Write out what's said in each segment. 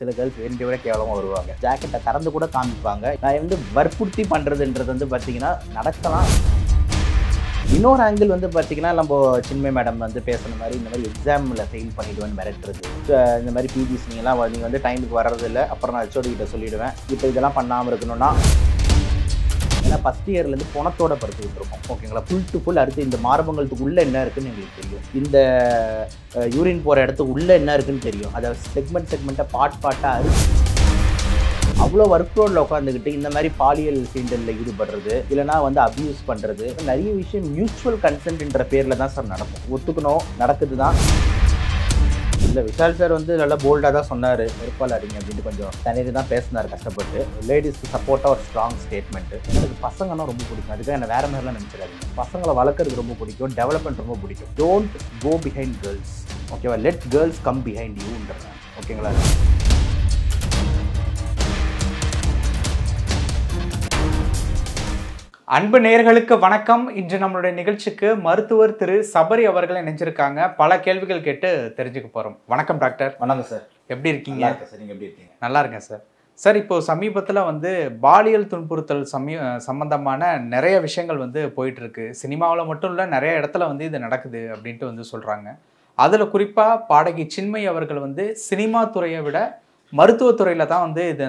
சில கேர்ள்ஸ் வேண்டிய விட கேவலமாக வருவாங்க ஜாக்கெட்டை திறந்து கூட காமிப்பாங்க நான் வந்து வற்புறுத்தி பண்ணுறதுன்றது வந்து பார்த்தீங்கன்னா நடக்கலாம் இன்னொரு ஆங்கிள் வந்து பார்த்தீங்கன்னா நம்ம சின்மை மேடம் வந்து பேசுன மாதிரி இந்த மாதிரி எக்ஸாமில் ஃபெயில் பண்ணிவிடுவேன் மிரட்டுறது இந்த மாதிரி பிஜிஸ் நீங்கள்லாம் நீங்கள் வந்து டைமுக்கு வர்றதில்லை அப்புறம் நான் ஹெச்ஓடி கிட்ட சொல்லிவிடுவேன் இப்போ இதெல்லாம் பண்ணாமல் இருக்கணும்னா பார்த்தீங்கன்னா ஃபஸ்ட் இயர்லேருந்து பணத்தோட படுத்துக்கிட்டு இருக்கோம் ஓகேங்களா ஃபுல் டு ஃபுல் அடுத்து இந்த மார்பங்களுக்கு உள்ளே என்ன இருக்குன்னு எங்களுக்கு தெரியும் இந்த யூரின் போகிற இடத்துக்கு உள்ளே என்ன இருக்குன்னு தெரியும் அதை செக்மெண்ட் செக்மெண்ட்டை பாட் பாட்டாக அறுத்து அவ்வளோ ஒர்க் ரோடில் உட்காந்துக்கிட்டு இந்த மாதிரி பாலியல் சீண்டலில் ஈடுபடுறது இல்லைனா வந்து அப்யூஸ் பண்ணுறது நிறைய விஷயம் மியூச்சுவல் கன்சென்ட்ன்ற பேரில் தான் சார் நடக்கும் ஒத்துக்கணும் நடக்குது தான் இல்லை விஷால் சார் வந்து நல்லா போல்டாக தான் சொன்னார் வெறுப்பால் அப்படின்ட்டு கொஞ்சம் தனியாக தான் பேசினார் கஷ்டப்பட்டு லேடிஸ்க்கு சப்போர்ட்டாக ஒரு ஸ்ட்ராங் ஸ்டேட்மெண்ட்டு எனக்கு பசங்கன்னா ரொம்ப பிடிக்கும் அதுக்காக என்ன வேறு மாதிரிலாம் நினச்சிடாது பசங்களை வளர்க்குறது ரொம்ப பிடிக்கும் டெவலப்மெண்ட் ரொம்ப பிடிக்கும் டோன்ட் கோ பிஹைண்ட் கேர்ள்ஸ் ஓகேவா லெட் கேர்ள்ஸ் கம் பிஹைண்ட் யூன்றேன் ஓகேங்களா அன்பு நேர்களுக்கு வணக்கம் இன்று நம்மளுடைய நிகழ்ச்சிக்கு மருத்துவர் திரு சபரி அவர்கள் இணைஞ்சிருக்காங்க பல கேள்விகள் கேட்டு தெரிஞ்சுக்க போகிறோம் வணக்கம் டாக்டர் வணக்கம் சார் எப்படி இருக்கீங்க சார் நீங்கள் எப்படி இருக்கீங்க நல்லா இருக்கேன் சார் சார் இப்போது சமீபத்தில் வந்து பாலியல் துன்புறுத்தல் சமீ சம்மந்தமான நிறைய விஷயங்கள் வந்து போயிட்டுருக்கு சினிமாவில் மட்டும் இல்லை நிறைய இடத்துல வந்து இது நடக்குது அப்படின்ட்டு வந்து சொல்கிறாங்க அதில் குறிப்பாக பாடகி சின்மை அவர்கள் வந்து சினிமா துறையை விட மருத்துவத்துறையில் தான் வந்து இது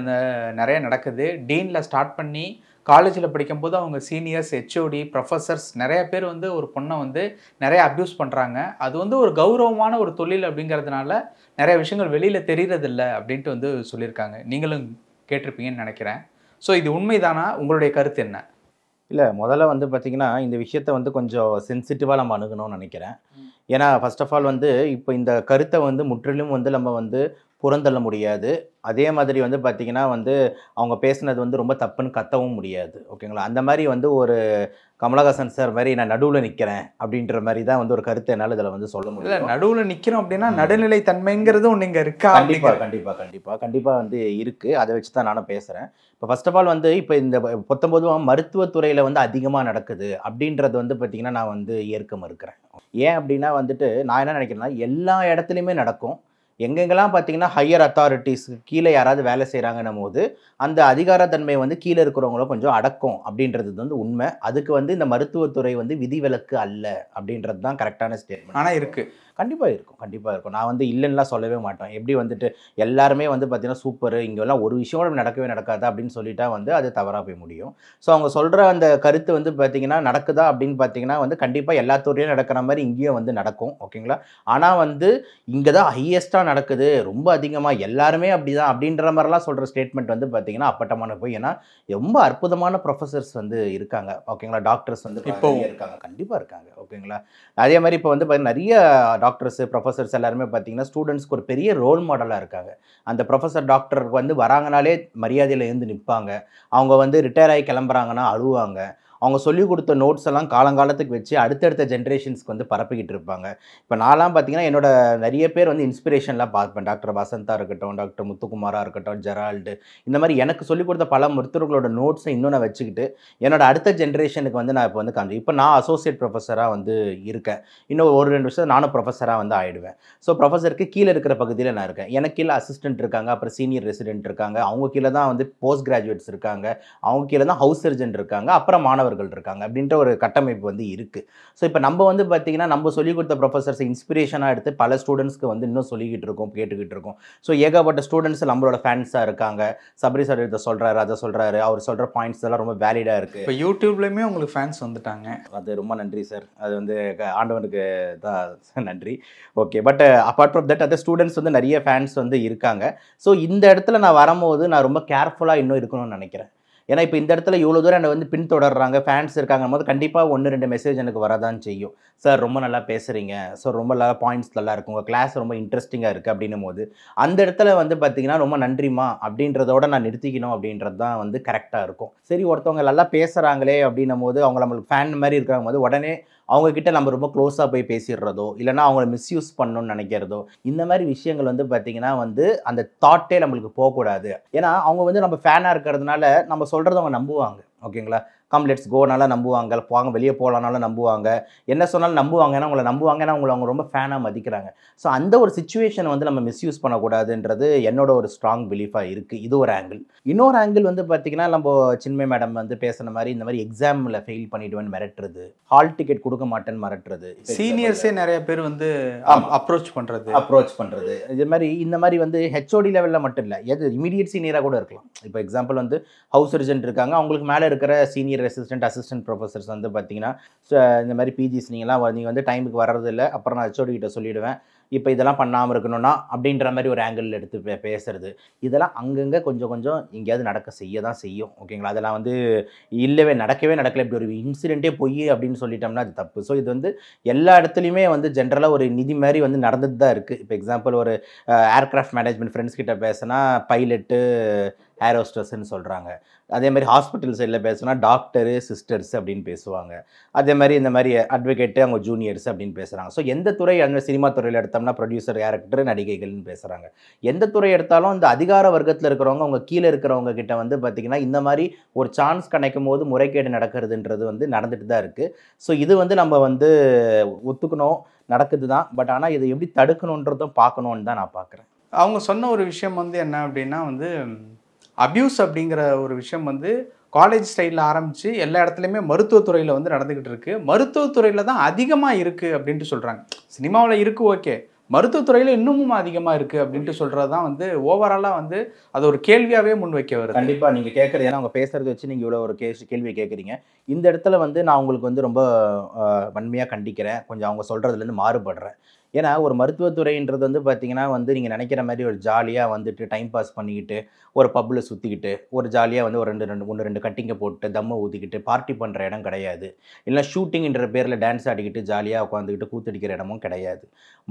நிறைய நடக்குது டீனில் ஸ்டார்ட் பண்ணி காலேஜில் படிக்கும்போது அவங்க சீனியர்ஸ் ஹெச்ஓடி ப்ரொஃபஸர்ஸ் நிறைய பேர் வந்து ஒரு பொண்ணை வந்து நிறைய அப்யூஸ் பண்ணுறாங்க அது வந்து ஒரு கௌரவமான ஒரு தொழில் அப்படிங்கிறதுனால நிறைய விஷயங்கள் வெளியில் தெரிகிறதில்ல அப்படின்ட்டு வந்து சொல்லியிருக்காங்க நீங்களும் கேட்டிருப்பீங்கன்னு நினைக்கிறேன் ஸோ இது உண்மைதானா உங்களுடைய கருத்து என்ன இல்லை முதல்ல வந்து பார்த்திங்கன்னா இந்த விஷயத்தை வந்து கொஞ்சம் சென்சிட்டிவாக நம்ம அணுகணும்னு நினைக்கிறேன் ஏன்னா ஃபஸ்ட் ஆஃப் ஆல் வந்து இப்போ இந்த கருத்தை வந்து முற்றிலும் வந்து நம்ம வந்து புறந்தள்ள முடியாது அதே மாதிரி வந்து பார்த்திங்கன்னா வந்து அவங்க பேசுனது வந்து ரொம்ப தப்புன்னு கத்தவும் முடியாது ஓகேங்களா அந்த மாதிரி வந்து ஒரு கமலஹாசன் சார் மாதிரி நான் நடுவில் நிற்கிறேன் அப்படின்ற மாதிரி தான் வந்து ஒரு கருத்து என்னால் இதில் வந்து சொல்ல முடியல நடுவில் நிற்கிறோம் அப்படின்னா நடுநிலை தன்மைங்கிறது ஒன்று இங்கே இருக்கா கண்டிப்பாக கண்டிப்பாக கண்டிப்பாக கண்டிப்பாக வந்து இருக்குது அதை வச்சு தான் நானும் பேசுகிறேன் இப்போ ஃபர்ஸ்ட் ஆஃப் ஆல் வந்து இப்போ இந்த பத்தொம்போது மருத்துவத்துறையில் வந்து அதிகமாக நடக்குது அப்படின்றது வந்து பார்த்திங்கன்னா நான் வந்து ஏற்க மறுக்கிறேன் ஏன் அப்படின்னா வந்துட்டு நான் என்ன நினைக்கிறேன்னா எல்லா இடத்துலையுமே நடக்கும் எங்கெங்கெல்லாம் பார்த்தீங்கன்னா ஹையர் அத்தாரிட்டிஸ்க்கு கீழே யாராவது வேலை செய்கிறாங்கன்னும் போது அந்த அதிகாரத்தன்மை வந்து கீழே இருக்கிறவங்கள கொஞ்சம் அடக்கும் அப்படின்றது வந்து உண்மை அதுக்கு வந்து இந்த மருத்துவத்துறை வந்து விதிவிலக்கு அல்ல அப்படின்றது தான் கரெக்டான ஸ்டேட்மெண்ட் ஆனால் இருக்குது கண்டிப்பாக இருக்கும் கண்டிப்பாக இருக்கும் நான் வந்து இல்லைன்னுலாம் சொல்லவே மாட்டேன் எப்படி வந்துட்டு எல்லாருமே வந்து பார்த்தீங்கன்னா சூப்பர் இங்கெல்லாம் ஒரு விஷயம் கூட நடக்கவே நடக்காது அப்படின்னு சொல்லிட்டா வந்து அது தவறாக போய் முடியும் ஸோ அவங்க சொல்கிற அந்த கருத்து வந்து பார்த்திங்கன்னா நடக்குதா அப்படின்னு பார்த்தீங்கன்னா வந்து கண்டிப்பாக எல்லா துறையிலும் நடக்கிற மாதிரி இங்கேயும் வந்து நடக்கும் ஓகேங்களா ஆனால் வந்து இங்கே தான் ஹையஸ்ட்டாக நடக்குது ரொம்ப அதிகமாக எல்லாருமே அப்படி தான் அப்படின்ற மாதிரிலாம் சொல்கிற ஸ்டேட்மெண்ட் வந்து பார்த்திங்கன்னா அப்பட்டமான போய் ஏன்னா ரொம்ப அற்புதமான ப்ரொஃபஸர்ஸ் வந்து இருக்காங்க ஓகேங்களா டாக்டர்ஸ் வந்து இப்போ இருக்காங்க கண்டிப்பாக இருக்காங்க ஓகேங்களா அதே மாதிரி இப்போ வந்து நிறைய டாக்டர்ஸு ப்ரொஃபஸர்ஸ் எல்லாருமே பார்த்தீங்கன்னா ஸ்டூடெண்ட்ஸ்க்கு ஒரு பெரிய ரோல் மாடலாக இருக்காங்க அந்த ப்ரொஃபஸர் டாக்டருக்கு வந்து வராங்கனாலே மரியாதையில் இருந்து நிற்பாங்க அவங்க வந்து ரிட்டையர் ஆகி கிளம்புறாங்கன்னா அழுவாங்க அவங்க சொல்லிக் கொடுத்த நோட்ஸ் எல்லாம் காலங்காலத்துக்கு வச்சு அடுத்தடுத்த ஜென்ரேஷன்ஸ்க்கு வந்து பரப்பிக்கிட்டு இருப்பாங்க இப்போ நான்லாம் பார்த்தீங்கன்னா என்னோட நிறைய பேர் வந்து இன்ஸ்பிரேஷன்லாம் பார்ப்பேன் டாக்டர் வசந்தா இருக்கட்டும் டாக்டர் முத்துக்குமாராக இருக்கட்டும் ஜெரால்டு இந்த மாதிரி எனக்கு சொல்லிக் கொடுத்த பல மருத்துவர்களோட நோட்ஸை இன்னொன்று வச்சுக்கிட்டு என்னோட அடுத்த ஜென்ரேஷனுக்கு வந்து நான் இப்போ வந்து காமிச்சு இப்போ நான் அசோசியேட் ப்ரொஃபஸராக வந்து இருக்கேன் இன்னும் ஒரு ரெண்டு வருஷம் நானும் ப்ரொஃபஸராக வந்து ஆயிடுவேன் ஸோ ப்ரொஃபஸருக்கு கீழே இருக்கிற பகுதியில் நான் இருக்கேன் எனக்கு கீழே அசிஸ்டன்ட் இருக்காங்க அப்புறம் சீனியர் ரெசிடென்ட் இருக்காங்க அவங்க கீழே தான் வந்து போஸ்ட் கிராஜுவேட்ஸ் இருக்காங்க அவங்க கீழே தான் ஹவுஸ் சர்ஜன் இருக்காங்க அப்புறம் மாணவர் மாணவர்கள் இருக்காங்க அப்படின்ற ஒரு கட்டமைப்பு வந்து இருக்குது ஸோ இப்போ நம்ம வந்து பார்த்திங்கன்னா நம்ம சொல்லிக் கொடுத்த ப்ரொஃபஸர்ஸ் இன்ஸ்பிரேஷனாக எடுத்து பல ஸ்டூடெண்ட்ஸ்க்கு வந்து இன்னும் சொல்லிக்கிட்டு இருக்கோம் கேட்டுக்கிட்டு இருக்கோம் ஸோ ஏகப்பட்ட ஸ்டூடெண்ட்ஸ் நம்மளோட ஃபேன்ஸாக இருக்காங்க சபரி சார் இதை சொல்கிறாரு அதை சொல்கிறாரு அவர் சொல்கிற பாயிண்ட்ஸ் எல்லாம் ரொம்ப வேலிடாக இருக்குது இப்போ யூடியூப்லேயுமே உங்களுக்கு ஃபேன்ஸ் வந்துட்டாங்க அது ரொம்ப நன்றி சார் அது வந்து ஆண்டவனுக்கு தான் நன்றி okay but apart from that other students வந்து நிறைய ஃபேன்ஸ் வந்து இருக்காங்க ஸோ இந்த இடத்துல நான் வரும்போது நான் ரொம்ப கேர்ஃபுல்லாக இன்னும் இருக்கணும்னு நினைக்கிறேன் ஏன்னா இப்போ இந்த இடத்துல இவ்வளோ தூரம் என்னை வந்து பின்தொடர்றாங்க ஃபேன்ஸ் இருக்காங்க போது கண்டிப்பாக ஒன்று ரெண்டு மெசேஜ் எனக்கு வரதான் செய்யும் சார் ரொம்ப நல்லா பேசுகிறீங்க சார் ரொம்ப நல்லா பாயிண்ட்ஸ் நல்லா இருக்கும் உங்கள் கிளாஸ் ரொம்ப இன்ட்ரெஸ்டிங்காக இருக்குது அப்படின்னும் போது அந்த இடத்துல வந்து பார்த்திங்கன்னா ரொம்ப நன்றிமா அப்படின்றதோட நான் நிறுத்திக்கணும் அப்படின்றது தான் வந்து கரெக்டாக இருக்கும் சரி ஒருத்தவங்க நல்லா பேசுகிறாங்களே அப்படின்னும் போது அவங்க நம்மளுக்கு ஃபேன் மாதிரி இருக்காங்க போது உடனே அவங்கக்கிட்ட நம்ம ரொம்ப க்ளோஸாக போய் பேசிடுறதோ இல்லைனா அவங்கள மிஸ்யூஸ் பண்ணணும்னு நினைக்கிறதோ இந்த மாதிரி விஷயங்கள் வந்து பார்த்திங்கன்னா வந்து அந்த தாட்டே நம்மளுக்கு போகக்கூடாது ஏன்னா அவங்க வந்து நம்ம ஃபேனாக இருக்கிறதுனால நம்ம சொல்கிறத அவங்க நம்புவாங்க ஓகேங்களா கம் லெட்ஸ் கோனால நம்புவாங்க வாங்க வெளியே போகலானாலும் நம்புவாங்க என்ன சொன்னாலும் நம்புவாங்க ஏன்னா உங்களை நம்புவாங்க ஏன்னா உங்களை அவங்க ரொம்ப ஃபேனாக மதிக்கிறாங்க ஸோ அந்த ஒரு சுச்சுவேஷனை வந்து நம்ம மிஸ்யூஸ் பண்ணக்கூடாதுன்றது என்னோட ஒரு ஸ்ட்ராங் பிலீஃபாக இருக்குது இது ஒரு ஆங்கிள் இன்னொரு ஆங்கிள் வந்து பார்த்திங்கன்னா நம்ம சின்மை மேடம் வந்து பேசுன மாதிரி இந்த மாதிரி எக்ஸாமில் ஃபெயில் பண்ணிவிடுவேன்னு மிரட்டுறது ஹால் டிக்கெட் கொடுக்க மாட்டேன்னு மிரட்டுறது சீனியர்ஸே நிறைய பேர் வந்து அப்ரோச் பண்ணுறது அப்ரோச் பண்ணுறது இது மாதிரி இந்த மாதிரி வந்து ஹெச்ஓடி லெவலில் மட்டும் இல்லை எது இமீடியட் சீனியராக கூட இருக்கலாம் இப்போ எக்ஸாம்பிள் வந்து ஹவுஸ் ரிஜென்ட் இருக்காங்க அவங்களுக்கு மேலே இருக்கிற சீனியர் ரெசிஸ்டன்ட் அசிஸ்டன்ட் ப்ரொஃபஸர்ஸ் வந்து பார்த்தீங்கன்னா இந்த மாதிரி பிஜிஸ் நீங்களாம் நீங்கள் வந்து டைமுக்கு வர்றதில்லை அப்புறம் நான் ஹெச்ஓடி கிட்ட சொல்லிவிடுவேன் இப்போ இதெல்லாம் பண்ணாமல் இருக்கணும்னா அப்படின்ற மாதிரி ஒரு ஆங்கிளில் எடுத்து பே பேசுறது இதெல்லாம் அங்கங்கே கொஞ்சம் கொஞ்சம் எங்கேயாவது நடக்க செய்ய தான் செய்யும் ஓகேங்களா அதெல்லாம் வந்து இல்லவே நடக்கவே நடக்கல இப்படி ஒரு இன்சிடெண்ட்டே பொய் அப்படின்னு சொல்லிட்டோம்னா அது தப்பு ஸோ இது வந்து எல்லா இடத்துலையுமே வந்து ஜென்ரலாக ஒரு நிதி மாதிரி வந்து நடந்துட்டு தான் இருக்குது இப்போ எக்ஸாம்பிள் ஒரு ஏர்க்ராஃப்ட் மேனேஜ்மெண்ட் ஃப்ரெண்ட்ஸ் கிட்ட பேசுனா பைலட்டு ஏரோஸ்டர்ஸ்ன்னு சொல்கிறாங்க அதே மாதிரி ஹாஸ்பிட்டல் சைடில் பேசுனா டாக்டரு சிஸ்டர்ஸ் அப்படின்னு பேசுவாங்க அதே மாதிரி இந்த மாதிரி அட்வொகேட்டு அவங்க ஜூனியர்ஸ் அப்படின்னு பேசுகிறாங்க ஸோ எந்த துறை அந்த சினிமா துறையில் எடுத்தோம்னா ப்ரொடியூசர் டேரக்டர் நடிகைகள்னு பேசுகிறாங்க எந்த துறை எடுத்தாலும் இந்த அதிகார வர்க்கத்தில் இருக்கிறவங்க அவங்க கீழே இருக்கிறவங்க கிட்ட வந்து பார்த்திங்கன்னா இந்த மாதிரி ஒரு சான்ஸ் கிடைக்கும் போது முறைகேடு நடக்கிறதுன்றது வந்து நடந்துட்டு தான் இருக்குது ஸோ இது வந்து நம்ம வந்து ஒத்துக்கணும் நடக்குது தான் பட் ஆனால் இதை எப்படி தடுக்கணுன்றதும் பார்க்கணுன்னு தான் நான் பார்க்குறேன் அவங்க சொன்ன ஒரு விஷயம் வந்து என்ன அப்படின்னா வந்து அப்யூஸ் அப்படிங்கிற ஒரு விஷயம் வந்து காலேஜ் ஸ்டைலில் ஆரம்பித்து எல்லா இடத்துலையுமே மருத்துவத்துறையில் வந்து நடந்துக்கிட்டு இருக்குது மருத்துவத்துறையில் தான் அதிகமாக இருக்குது அப்படின்ட்டு சொல்கிறாங்க சினிமாவில் இருக்குது ஓகே மருத்துவத்துறையில் இன்னமும் அதிகமாக இருக்குது அப்படின்ட்டு சொல்கிறது தான் வந்து ஓவராலாக வந்து அது ஒரு கேள்வியாகவே முன் வைக்க வருது கண்டிப்பாக நீங்கள் கேட்குறது ஏன்னா அவங்க பேசுகிறது வச்சு நீங்கள் இவ்வளோ ஒரு கேஸ் கேள்வி கேட்குறீங்க இந்த இடத்துல வந்து நான் உங்களுக்கு வந்து ரொம்ப வன்மையாக கண்டிக்கிறேன் கொஞ்சம் அவங்க சொல்கிறதுலேருந்து மாறுபடுறேன் ஏன்னா ஒரு மருத்துவத்துறைன்றது வந்து பார்த்தீங்கன்னா வந்து நீங்கள் நினைக்கிற மாதிரி ஒரு ஜாலியாக வந்துட்டு டைம் பாஸ் பண்ணிக்கிட்டு ஒரு பப்பில் சுற்றிக்கிட்டு ஒரு ஜாலியாக வந்து ஒரு ரெண்டு ரெண்டு ஒன்று ரெண்டு கட்டிங்கை போட்டு தம்மை ஊற்றிக்கிட்டு பார்ட்டி பண்ணுற இடம் கிடையாது இல்லைனா ஷூட்டிங்கிற பேரில் டான்ஸ் ஆடிக்கிட்டு ஜாலியாக உட்காந்துக்கிட்டு கூத்தடிக்கிற இடமும் கிடையாது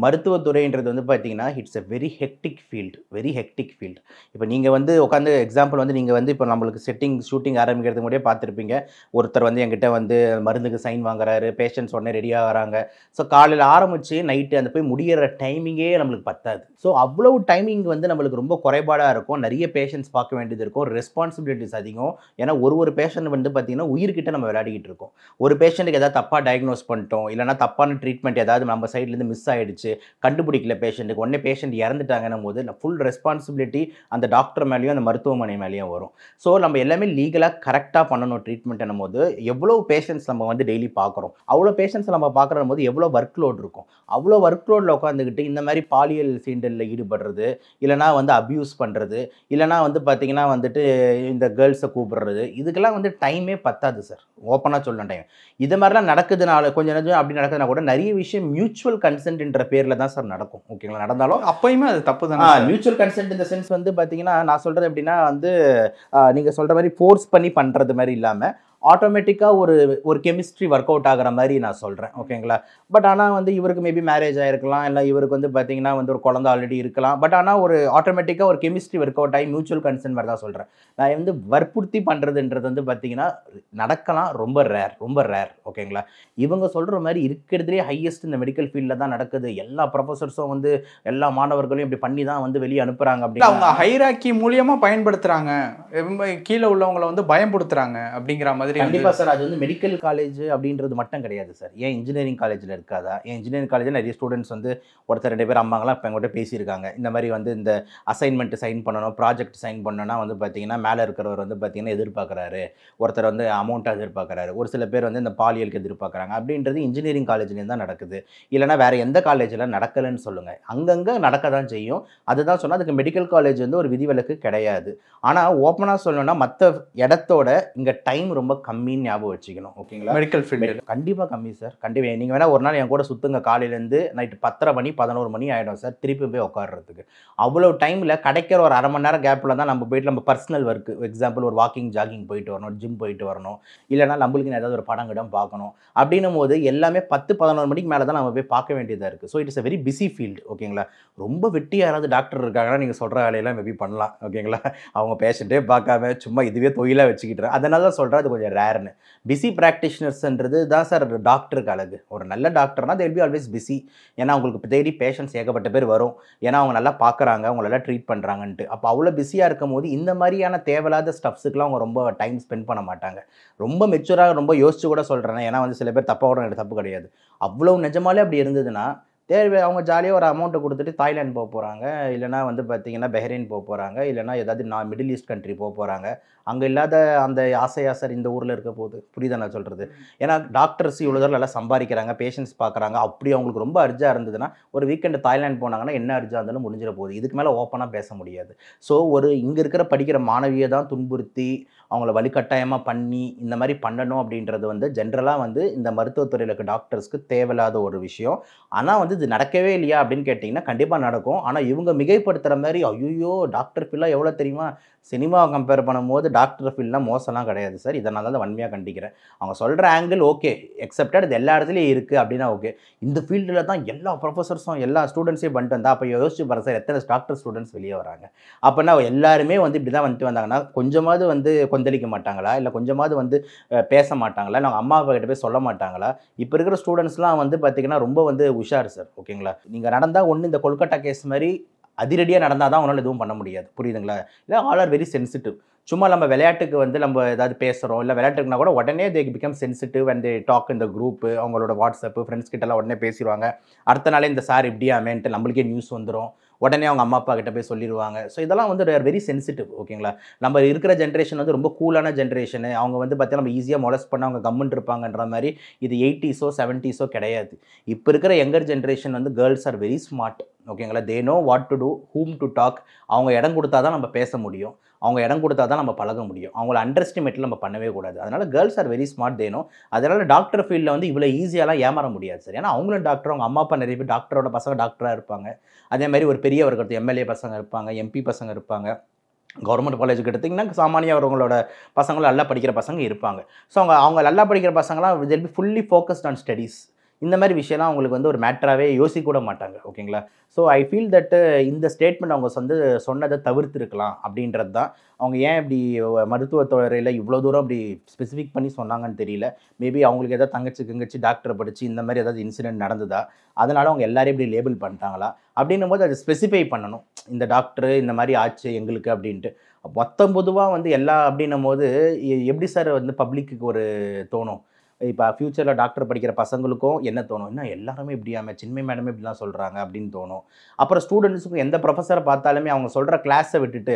மருத்துவத்துறைன்றது வந்து பார்த்தீங்கன்னா it's a very hectic field very hectic field இப்போ நீங்கள் வந்து உட்காந்து எக்ஸாம்பிள் வந்து நீங்கள் வந்து இப்போ நம்மளுக்கு செட்டிங் ஷூட்டிங் ஆரம்பிக்கிறது கூட பார்த்துருப்பீங்க ஒருத்தர் வந்து என்கிட்ட வந்து மருந்துக்கு சைன் வாங்குறாரு பேஷண்ட்ஸ் உடனே ரெடி ஆகிறாங்க ஸோ காலையில் ஆரம்பித்து நைட்டு அந்த போய் முடிகிற டைமிங்கே நம்மளுக்கு பத்தாது ஸோ அவ்வளவு டைமிங் வந்து நம்மளுக்கு ரொம்ப குறைபாடாக இருக்கும் நிறைய பேஷண்ட்ஸ் பார்க்க வேண்டியது இருக்கும் ரெஸ்பான்சிபிலிட்டிஸ் அதிகம் ஏன்னா ஒரு ஒரு பேஷண்ட் வந்து பார்த்திங்கன்னா உயிர்கிட்ட நம்ம விளையாடிக்கிட்டு இருக்கோம் ஒரு பேஷண்ட்டுக்கு எதாவது தப்பாக டயக்னோஸ் பண்ணிட்டோம் இல்லைனா தப்பான ட்ரீட்மெண்ட் ஏதாவது நம்ம சைட்லேருந்து மிஸ் ஆகிடுச்சு கண்டுபிடிக்கல பேஷண்ட்டுக்கு உடனே பேஷண்ட் இறந்துட்டாங்கன்னும் போது ஃபுல் ரெஸ்பான்சிபிலிட்டி அந்த டாக்டர் மேலேயும் அந்த மருத்துவமனை மேலேயும் வரும் ஸோ நம்ம எல்லாமே லீகலாக கரெக்டாக பண்ணணும் ட்ரீட்மெண்ட் என்னும் போது எவ்வளோ பேஷண்ட்ஸ் நம்ம வந்து டெய்லி பார்க்குறோம் அவ்வளோ பேஷண்ட்ஸ் நம்ம பார்க்குற போது எவ்வளோ ஒர்க் லோட் இருக்கும் அவ்வளோ ஒர்க் ரோட்டில் உட்காந்துக்கிட்டு இந்த மாதிரி பாலியல் சீண்டலில் ஈடுபடுறது இல்லைனா வந்து அப்யூஸ் பண்ணுறது இல்லைனா வந்து பார்த்திங்கன்னா வந்துட்டு இந்த கேர்ள்ஸை கூப்பிடுறது இதுக்கெல்லாம் வந்து டைமே பத்தாது சார் ஓப்பனாக சொல்லணும் டைம் இது மாதிரிலாம் நடக்குதுனால கொஞ்சம் நேரம் அப்படி நடக்குதுனா கூட நிறைய விஷயம் மியூச்சுவல் கன்சென்ட்ன்ற பேரில் தான் சார் நடக்கும் ஓகேங்களா நடந்தாலும் அப்பயுமே அது தப்பு தான் மியூச்சுவல் கன்சென்ட் இந்த சென்ஸ் வந்து பார்த்திங்கன்னா நான் சொல்கிறது எப்படின்னா வந்து நீங்கள் சொல்கிற மாதிரி ஃபோர்ஸ் பண்ணி பண்ணுறது மாதிரி இல்லாமல் ஆட்டோமேட்டிக்காக ஒரு ஒரு கெமிஸ்ட்ரி ஒர்க் அவுட் ஆகிற மாதிரி நான் சொல்கிறேன் ஓகேங்களா பட் ஆனால் வந்து இவருக்கு மேபி மேரேஜ் ஆகிருக்கலாம் இல்லை இவருக்கு வந்து பார்த்திங்கன்னா வந்து ஒரு குழந்த ஆல்ரெடி இருக்கலாம் பட் ஆனால் ஒரு ஆட்டோமேட்டிக்காக ஒரு கெமிஸ்ட்ரி ஒர்க் அவுட் ஆகி மியூச்சுவல் கன்சர்ன் மாதிரி தான் சொல்கிறேன் நான் வந்து வற்புறுத்தி பண்ணுறதுன்றது வந்து பார்த்திங்கன்னா நடக்கலாம் ரொம்ப ரேர் ரொம்ப ரேர் ஓகேங்களா இவங்க சொல்கிற மாதிரி இருக்கிறதுலே ஹையஸ்ட் இந்த மெடிக்கல் ஃபீல்டில் தான் நடக்குது எல்லா ப்ரொஃபஸர்ஸும் வந்து எல்லா மாணவர்களையும் இப்படி பண்ணி தான் வந்து வெளியே அனுப்புகிறாங்க அப்படின்னு அவங்க ஹைராக்கி மூலியமாக பயன்படுத்துகிறாங்க கீழே உள்ளவங்களை வந்து பயன்படுத்துகிறாங்க அப்படிங்கிற மாதிரி மாதிரி கண்டிப்பாக சார் அது வந்து மெடிக்கல் காலேஜ் அப்படின்றது மட்டும் கிடையாது சார் ஏன் இன்ஜினியரிங் காலேஜில் இருக்காதா ஏன் இன்ஜினியரிங் காலேஜில் நிறைய ஸ்டூடெண்ட்ஸ் வந்து ஒருத்தர் ரெண்டு பேர் அம்மாங்களாம் இப்போ எங்கள்கிட்ட பேசியிருக்காங்க இந்த மாதிரி வந்து இந்த அசைன்மெண்ட்டு சைன் பண்ணணும் ப்ராஜெக்ட் சைன் பண்ணணும்னா வந்து பார்த்தீங்கன்னா மேலே இருக்கிறவர் வந்து பார்த்தீங்கன்னா எதிர்பார்க்குறாரு ஒருத்தர் வந்து அமௌண்ட்டாக எதிர்பார்க்குறாரு ஒரு சில பேர் வந்து இந்த பாலியலுக்கு எதிர்பார்க்குறாங்க அப்படின்றது இன்ஜினியரிங் காலேஜ்லேயும் தான் நடக்குது இல்லைனா வேறு எந்த காலேஜில் நடக்கலைன்னு சொல்லுங்கள் அங்கங்கே நடக்க தான் செய்யும் அதுதான் சொன்னால் அதுக்கு மெடிக்கல் காலேஜ் வந்து ஒரு விதிவிலக்கு கிடையாது ஆனால் ஓப்பனாக சொல்லணும்னா மற்ற இடத்தோட இங்கே டைம் ரொம்ப கம்மின்னு ஞாபகம் வச்சுக்கணும் ஓகேங்களா மெடிக்கல் ஃபீல்டு கண்டிப்பாக கம்மி சார் கண்டிப்பாக நீங்கள் வேணால் ஒரு நாள் என் கூட சுற்றுங்க காலையிலேருந்து நைட்டு பத்தரை மணி பதினோரு மணி ஆகிடும் சார் திருப்பி போய் உட்காடுறதுக்கு அவ்வளோ டைமில் கிடைக்கிற ஒரு அரை மணி நேரம் கேப்பில் தான் நம்ம போயிட்டு நம்ம பர்சனல் ஒர்க்கு எக்ஸாம்பிள் ஒரு வாக்கிங் ஜாகிங் போயிட்டு வரணும் ஜிம் போயிட்டு வரணும் இல்லைனா நம்மளுக்கு ஏதாவது ஒரு படம் கிடம் பார்க்கணும் அப்படின்னும் போது எல்லாமே பத்து பதினோரு மணிக்கு மேலே தான் நம்ம போய் பார்க்க வேண்டியதாக இருக்குது so it's a very busy field ஓகேங்களா ரொம்ப வெட்டி யாராவது டாக்டர் இருக்காங்கன்னா நீங்கள் சொல்கிற வேலையெல்லாம் மேபி பண்ணலாம் ஓகேங்களா அவங்க பேஷண்ட்டே பார்க்காம சும்மா இதுவே தொழிலாக வச்சுக்கிட்டு அதனால தான் சொல்கிறேன் அது கொஞ்சம் ரேர்னு பிஸி ப்ராக்டிஷனர்ஸ்ன்றது தான் சார் டாக்டருக்கு அழகு ஒரு நல்ல டாக்டர்னா தேர் பி ஆல்வேஸ் பிஸி ஏன்னா அவங்களுக்கு தேடி பேஷண்ட்ஸ் ஏகப்பட்ட பேர் வரும் ஏன்னா அவங்க நல்லா பார்க்குறாங்க அவங்க நல்லா ட்ரீட் பண்ணுறாங்கன்ட்டு அப்போ அவ்வளோ பிஸியாக இருக்கும் போது இந்த மாதிரியான தேவையில்லாத ஸ்டப்ஸுக்குலாம் அவங்க ரொம்ப டைம் ஸ்பெண்ட் பண்ண மாட்டாங்க ரொம்ப மெச்சூராக ரொம்ப யோசிச்சு கூட சொல்கிறேன் ஏன்னா வந்து சில பேர் தப்பாக கூட தப்பு கிடையாது அவ்வளோ நிஜமாலே அப்படி இருந்ததுன்னா தேர்வு அவங்க ஜாலியாக ஒரு அமௌண்ட்டை கொடுத்துட்டு தாய்லாந்து போக போகிறாங்க இல்லைனா வந்து பார்த்திங்கன்னா பஹ்ரைன் போக போகிறாங்க இல்லைனா ஏதாவது நான் மிடில் ஈஸ்ட் கண்ட்ரி போக போகிறாங்க அங்கே இல்லாத அந்த ஆசை ஆசர் இந்த ஊரில் இருக்க போது புரியுதா நான் சொல்கிறது ஏன்னா டாக்டர்ஸ் இவ்வளோ தூரம் நல்லா சம்பாதிக்கிறாங்க பேஷண்ட்ஸ் பார்க்குறாங்க அப்படி அவங்களுக்கு ரொம்ப அர்ஜாக இருந்ததுன்னா ஒரு வீக்கெண்டு தாய்லாந்து போனாங்கன்னா என்ன அர்ஜாக இருந்தாலும் முடிஞ்சிட போகுது இதுக்கு மேலே ஓப்பனாக பேச முடியாது ஸோ ஒரு இங்கே இருக்கிற படிக்கிற மாணவியை தான் துன்புறுத்தி அவங்கள வலுக்கட்டாயமாக பண்ணி இந்த மாதிரி பண்ணணும் அப்படின்றது வந்து ஜென்ரலாக வந்து இந்த மருத்துவத்துறையில் இருக்க டாக்டர்ஸ்க்கு தேவையில்லாத ஒரு விஷயம் ஆனால் வந்து இது நடக்கவே இல்லையா அப்படின்னு கேட்டிங்கன்னா கண்டிப்பாக நடக்கும் ஆனால் இவங்க மிகைப்படுத்துகிற மாதிரி ஐயோ டாக்டர் பிள்ளை எவ்வளோ தெரியுமா சினிமாவை கம்பேர் பண்ணும்போது டாக்டர் ஃபீல்ட்லாம் மோசம்லாம் கிடையாது சார் இதனால் தான் தான் வன்மையாக கண்டிக்கிறேன் அவங்க சொல்கிற ஆங்கிள் ஓகே எக்ஸப்டட் இது எல்லா இடத்துலையும் இருக்குது அப்படின்னா ஓகே இந்த ஃபீல்டில் தான் எல்லா ப்ரொஃபஸர்ஸும் எல்லா ஸ்டூடெண்ட்ஸையும் பண்ணிட்டு வந்தால் அப்போ யோசிச்சு பாரு சார் எத்தனை டாக்டர் ஸ்டூடெண்ட்ஸ் வெளியே வராங்க அப்போனா எல்லாருமே வந்து இப்படி தான் வந்துட்டு வந்தாங்கன்னா கொஞ்சமாவது வந்து கொந்தளிக்க மாட்டாங்களா இல்லை கொஞ்சமாவது வந்து பேச மாட்டாங்களா நாங்கள் அம்மா அப்பா கிட்ட போய் சொல்ல மாட்டாங்களா இப்போ இருக்கிற ஸ்டூடெண்ட்ஸ்லாம் வந்து பார்த்திங்கன்னா ரொம்ப வந்து உஷார் சார் ஓகேங்களா நீங்கள் நடந்தால் ஒன்று இந்த கொல்கட்டா கேஸ் மாதிரி அதிரடியாக நடந்தால் தான் உன்னால் எதுவும் பண்ண முடியாது புரியுதுங்களா இல்லை ஆல் ஆர் வெரி சென்சிட்டிவ் சும்மா நம்ம விளையாட்டுக்கு வந்து நம்ம ஏதாவது பேசுகிறோம் இல்லை விளையாட்டுக்குனா கூட உடனே they become sensitive and they talk இந்த குரூப்பு அவங்களோட வாட்ஸ்அப்பு ஃப்ரெண்ட்ஸ் கிட்டலாம் உடனே பேசிடுவாங்க அடுத்த நாளே இந்த சார் இப்படியாமேன்ட்டு நம்மளுக்கே நியூஸ் வந்துடும் உடனே அவங்க அம்மா அப்பா கிட்ட போய் சொல்லிடுவாங்க ஸோ இதெல்லாம் வந்து வெரி சென்சிட்டிவ் ஓகேங்களா நம்ம இருக்கிற ஜென்ரேஷன் வந்து ரொம்ப கூலான ஜென்ரேஷனு அவங்க வந்து பார்த்தீங்கன்னா நம்ம ஈஸியாக மொலஸ் பண்ண அவங்க கம்முன் இருப்பாங்கன்ற மாதிரி இது எயிட்டிஸோ செவன்ட்டிஸோ கிடையாது இப்போ இருக்கிற யங்கர் ஜென்ரேஷன் வந்து கேர்ள்ஸ் ஆர் வெரி ஸ்மார்ட் ஓகேங்களா they know what to do whom to talk அவங்க இடம் கொடுத்தா தான் நம்ம பேச முடியும் அவங்க இடம் கொடுத்தா தான் நம்ம பழக முடியும் அவங்கள அண்டர்ஸ்டிமேட்டில் நம்ம பண்ணவே கூடாது அதனால் கேர்ள்ஸ் ஆர் வெரி ஸ்மார்ட் தேனும் அதனால் டாக்டர் ஃபீல்டில் வந்து இவ்வளோ ஈஸியாலாம் ஏமாற முடியாது சார் ஏன்னா அவங்களும் டாக்டர் அவங்க அம்மா அப்பா நிறைய பேர் டாக்டரோட பசங்க டாக்டராக இருப்பாங்க அதே மாதிரி ஒரு பெரியவர் கருத்து எம்எல்ஏ பசங்க இருப்பாங்க எம்பி பசங்க இருப்பாங்க கவர்மெண்ட் காலேஜுக்கு எடுத்திங்கன்னா சாமானிய அவர்களோட பசங்களும் நல்லா படிக்கிற பசங்க இருப்பாங்க ஸோ அவங்க அவங்க நல்லா படிக்கிற பசங்களாம் ஃபுல்லி ஃபோக்கஸ்ட் ஆன் ஸ்டடீஸ் இந்த மாதிரி விஷயம்லாம் அவங்களுக்கு வந்து ஒரு மேட்டராகவே யோசிக்க கூட மாட்டாங்க ஓகேங்களா ஸோ ஐ ஃபீல் தட் இந்த ஸ்டேட்மெண்ட் அவங்க வந்து சொன்னதை தவிர்த்துருக்கலாம் அப்படின்றது தான் அவங்க ஏன் இப்படி துறையில் இவ்வளோ தூரம் அப்படி ஸ்பெசிஃபிக் பண்ணி சொன்னாங்கன்னு தெரியல மேபி அவங்களுக்கு எதாவது தங்கச்சி கங்கச்சி டாக்டரை படித்து இந்த மாதிரி ஏதாவது இன்சிடென்ட் நடந்ததா அதனால் அவங்க எல்லோரும் இப்படி லேபிள் பண்ணிட்டாங்களா அப்படின்னும் போது அதை ஸ்பெசிஃபை பண்ணணும் இந்த டாக்டர் இந்த மாதிரி ஆச்சு எங்களுக்கு அப்படின்ட்டு மொத்தம் பொதுவாக வந்து எல்லா அப்படின்னும் போது எப்படி சார் வந்து பப்ளிக்கு ஒரு தோணும் இப்போ ஃப்யூச்சரில் டாக்டர் படிக்கிற பசங்களுக்கும் என்ன தோணும் என்ன எல்லாருமே இப்படியாமே சின்மை மேடமே இப்படிலாம் சொல்கிறாங்க அப்படின்னு தோணும் அப்புறம் ஸ்டூடெண்ட்ஸுக்கும் எந்த ப்ரொஃபஸரை பார்த்தாலுமே அவங்க சொல்கிற கிளாஸை விட்டுட்டு